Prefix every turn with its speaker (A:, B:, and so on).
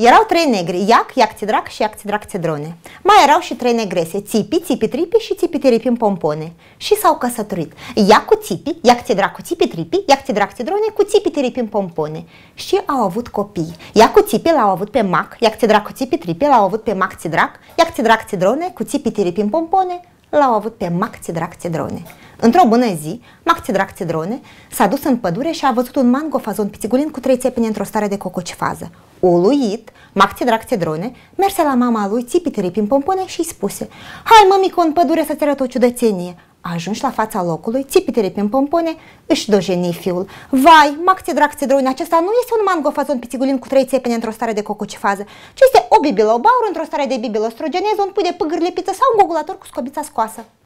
A: Erau trei negri, Iac,
B: Iac Tidrac și Iac Tidrac Tidrone. Mai erau și trei negrese, Țipi, Țipi Tripi și Țipi Tiripim Pompone. Și s-au căsătorit. Iac cu Țipi, Iac Tidrac cu Țipi Tripi, Iac Tidrac Tidrone cu Țipi Tiripim Pompone. Și au avut copii. Iac cu Țipi l-au avut pe Mac, Iac Tidrac cu Țipi Tripi l-au avut pe Mac Tidrac, Iac Tidrac Tidrone cu Țipi Tiripim Pompone l-au avut pe Mac Tidrac Tidrone. Într-o bună zi, Mac Tidrac Tidrone s-a dus în pădure și a văzut un mango fazon pițigulin cu trei țepini într-o stare de cococifază uluit, Maxidra drone, merse la mama lui țipitiri prin pompone și spuse Hai, mămico, în pădure să-ți arăt o ciudățenie. Ajunși la fața locului, țipitiri prin pompone își dojeni fiul. Vai, Maxidra Cedrone, acesta nu este un mangofazon pițigulin cu trei țepene într-o stare de cocucifază, ci este o bibilobaur într-o stare de bibilostrogeneză, un pui de pâgâri lipită sau un gogulator cu scobița scoasă.